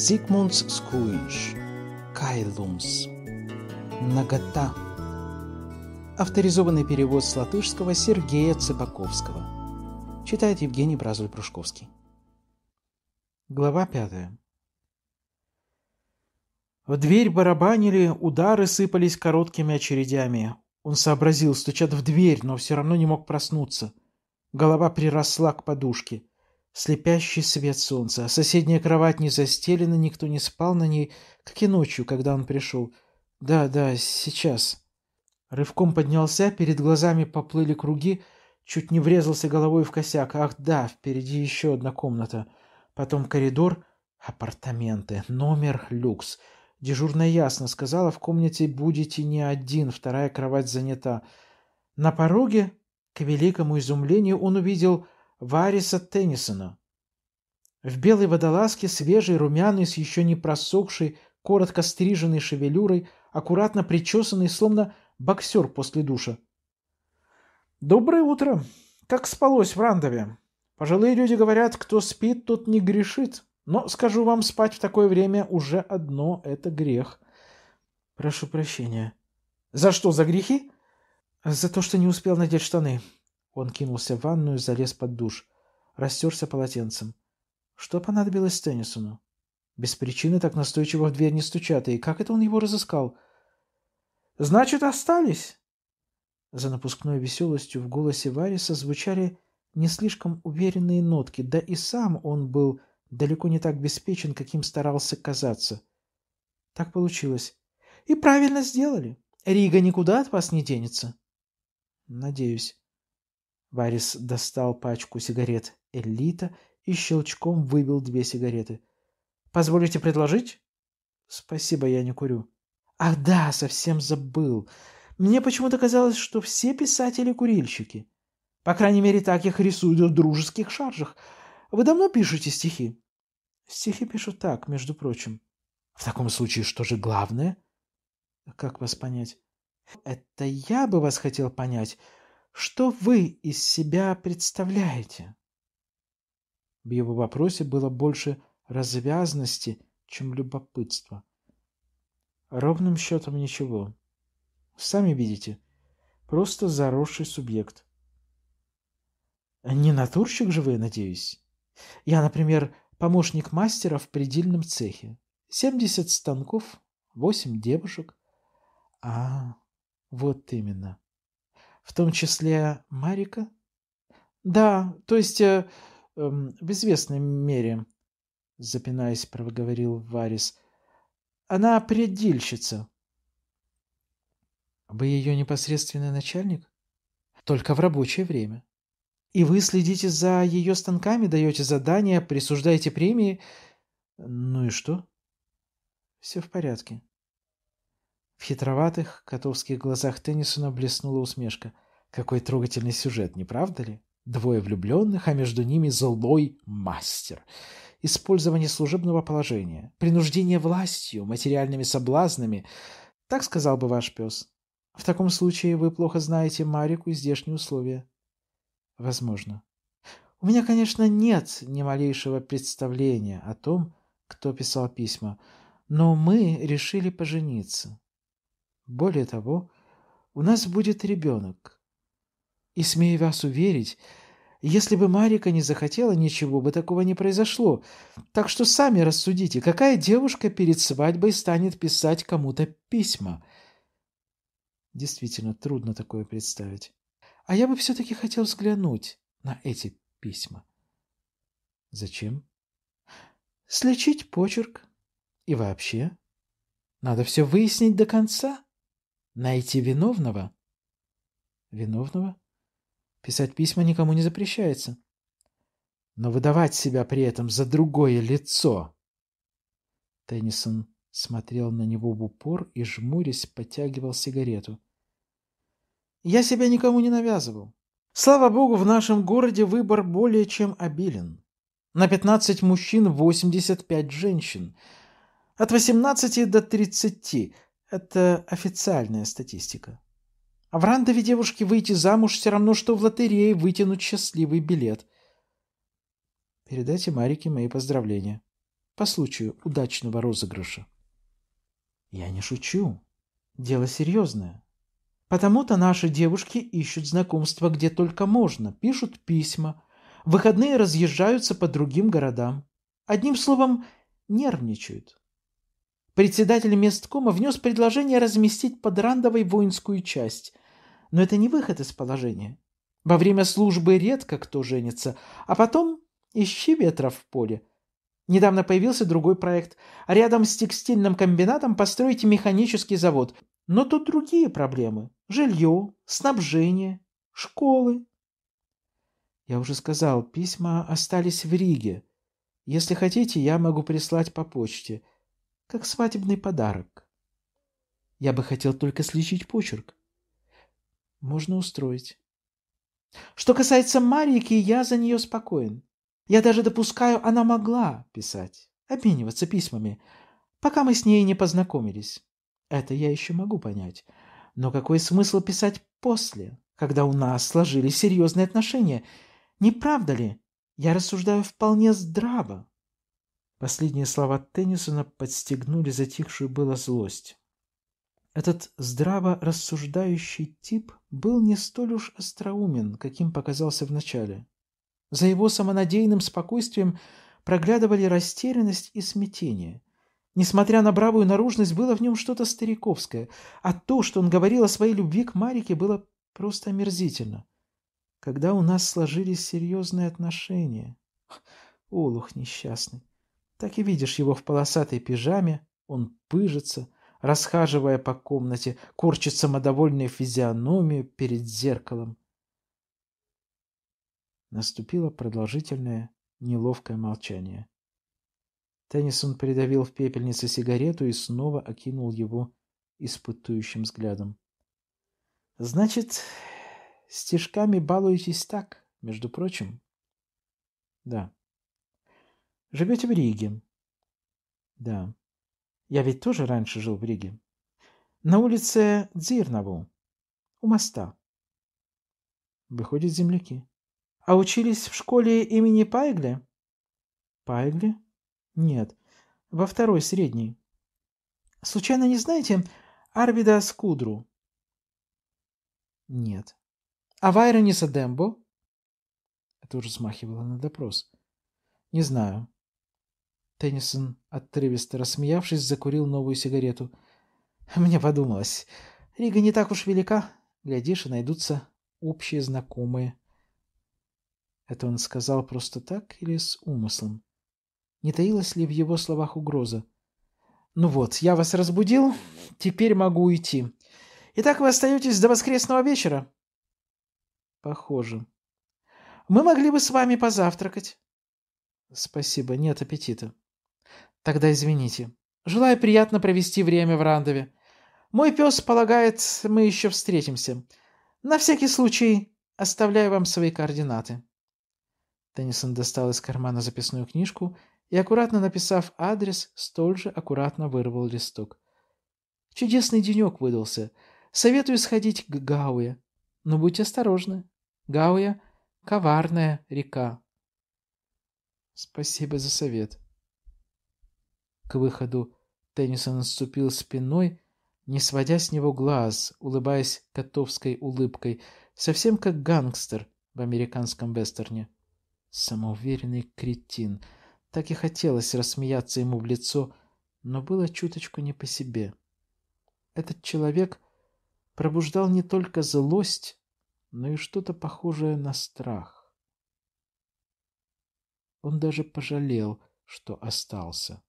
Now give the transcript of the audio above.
Zigmunds skūjiņš, kailums, нагота. Авторизованный перевод с латышского Сергея Цыбаковского. Читает Евгений Бразуль-Прушковский. Глава пятая. В дверь барабанили, удары сыпались короткими очередями. Он сообразил, стучат в дверь, но все равно не мог проснуться. Голова приросла к подушке. Слепящий свет солнца. А соседняя кровать не застелена, никто не спал на ней, как и ночью, когда он пришел. Да, да, сейчас. Рывком поднялся, перед глазами поплыли круги, чуть не врезался головой в косяк. Ах да, впереди еще одна комната. Потом коридор, апартаменты, номер люкс. Дежурная ясно сказала, в комнате будете не один, вторая кровать занята. На пороге, к великому изумлению, он увидел Вариса Теннисона. В белой водолазке, свежий, румяный, с еще не просохшей, коротко стриженной шевелюрой, аккуратно причесанный, словно боксер после душа. «Доброе утро! Как спалось в Рандове? Пожилые люди говорят, кто спит, тот не грешит. Но, скажу вам, спать в такое время уже одно — это грех. Прошу прощения. За что, за грехи? За то, что не успел надеть штаны. Он кинулся в ванную, залез под душ. Растерся полотенцем. Что понадобилось Теннисону? Без причины так настойчиво в дверь не стучат, и как это он его разыскал? «Значит, остались?» За напускной веселостью в голосе Вариса звучали не слишком уверенные нотки, да и сам он был далеко не так беспечен, каким старался казаться. Так получилось. И правильно сделали. Рига никуда от вас не денется. Надеюсь. Варис достал пачку сигарет «Элита» и щелчком выбил две сигареты. «Позволите предложить?» «Спасибо, я не курю». «Ах да, совсем забыл. Мне почему-то казалось, что все писатели курильщики. По крайней мере, так их рисуют в дружеских шаржах. Вы давно пишете стихи?» «Стихи пишу так, между прочим». «В таком случае, что же главное?» «Как вас понять?» «Это я бы вас хотел понять. Что вы из себя представляете? В его вопросе было больше развязности, чем любопытства. Ровным счетом ничего. Сами видите, просто заросший субъект. Не натурщик же вы, надеюсь? Я, например, помощник мастера в предельном цехе. 70 станков, 8 девушек. А, вот именно. В том числе Марика? Да, то есть э, э, в известной мере, запинаясь, проговорил Варис. Она предельщица. Вы ее непосредственный начальник? Только в рабочее время. И вы следите за ее станками, даете задания, присуждаете премии. Ну и что? Все в порядке. В хитроватых котовских глазах Теннисона блеснула усмешка. Какой трогательный сюжет, не правда ли? Двое влюбленных, а между ними злой мастер. Использование служебного положения, принуждение властью, материальными соблазнами. Так сказал бы ваш пес. В таком случае вы плохо знаете Марику и здешние условия. Возможно. У меня, конечно, нет ни малейшего представления о том, кто писал письма, но мы решили пожениться. Более того, у нас будет ребенок. И, смею вас уверить, если бы Марика не захотела, ничего бы такого не произошло. Так что сами рассудите, какая девушка перед свадьбой станет писать кому-то письма? Действительно, трудно такое представить. А я бы все-таки хотел взглянуть на эти письма. Зачем? Слечить почерк. И вообще, надо все выяснить до конца. Найти виновного? Виновного? Писать письма никому не запрещается. Но выдавать себя при этом за другое лицо. Теннисон смотрел на него в упор и, жмурясь, подтягивал сигарету. «Я себя никому не навязывал. Слава богу, в нашем городе выбор более чем обилен. На 15 мужчин 85 женщин. От 18 до 30. Это официальная статистика. А в рандове девушке выйти замуж все равно, что в лотерее вытянуть счастливый билет. Передайте Марике мои поздравления. По случаю удачного розыгрыша. Я не шучу. Дело серьезное. Потому-то наши девушки ищут знакомства где только можно, пишут письма, в выходные разъезжаются по другим городам. Одним словом, нервничают. Председатель месткома внес предложение разместить под Рандовой воинскую часть. Но это не выход из положения. Во время службы редко кто женится, а потом ищи ветра в поле. Недавно появился другой проект. Рядом с текстильным комбинатом построить механический завод. Но тут другие проблемы. Жилье, снабжение, школы. Я уже сказал, письма остались в Риге. Если хотите, я могу прислать по почте – как свадебный подарок. Я бы хотел только сличить почерк. Можно устроить. Что касается Марики, я за нее спокоен. Я даже допускаю, она могла писать, обмениваться письмами, пока мы с ней не познакомились. Это я еще могу понять. Но какой смысл писать после, когда у нас сложились серьезные отношения? Не правда ли? Я рассуждаю вполне здраво. Последние слова Теннисона подстегнули затихшую было злость. Этот здраво рассуждающий тип был не столь уж остроумен, каким показался вначале. За его самонадеянным спокойствием проглядывали растерянность и смятение. Несмотря на бравую наружность, было в нем что-то стариковское, а то, что он говорил о своей любви к Марике, было просто омерзительно. Когда у нас сложились серьезные отношения... Олух несчастный. Так и видишь его в полосатой пижаме, он пыжится, расхаживая по комнате, корчит самодовольную физиономию перед зеркалом. Наступило продолжительное, неловкое молчание. Теннисон придавил в пепельнице сигарету и снова окинул его испытующим взглядом. «Значит, стежками балуетесь так, между прочим?» «Да», Живете в Риге. Да. Я ведь тоже раньше жил в Риге. На улице Дзирнову. У моста. Выходят земляки. А учились в школе имени Пайгля? Пайгля? Нет. Во второй средней. Случайно не знаете Арвида Скудру? Нет. А Вайрониса Дембо? Это уже смахивало на допрос. Не знаю. Теннисон, отрывисто рассмеявшись, закурил новую сигарету. «Мне подумалось, Рига не так уж велика. Глядишь, и найдутся общие знакомые». Это он сказал просто так или с умыслом? Не таилась ли в его словах угроза? «Ну вот, я вас разбудил, теперь могу уйти. Итак, вы остаетесь до воскресного вечера?» «Похоже. Мы могли бы с вами позавтракать». «Спасибо, нет аппетита». Тогда извините. Желаю приятно провести время в Рандове. Мой пес полагает, мы еще встретимся. На всякий случай оставляю вам свои координаты. Теннисон достал из кармана записную книжку и, аккуратно написав адрес, столь же аккуратно вырвал листок. Чудесный денек выдался. Советую сходить к Гауе. Но будьте осторожны. Гауя — коварная река. Спасибо за совет. К выходу Теннисон отступил спиной, не сводя с него глаз, улыбаясь котовской улыбкой, совсем как гангстер в американском вестерне. Самоуверенный кретин. Так и хотелось рассмеяться ему в лицо, но было чуточку не по себе. Этот человек пробуждал не только злость, но и что-то похожее на страх. Он даже пожалел, что остался.